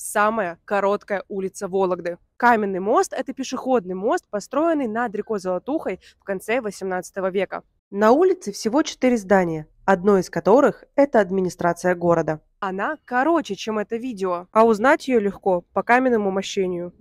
самая короткая улица Вологды. Каменный мост – это пешеходный мост, построенный над рекой Золотухой в конце XVIII века. На улице всего четыре здания, одно из которых – это администрация города. Она короче, чем это видео, а узнать ее легко по каменному мощению.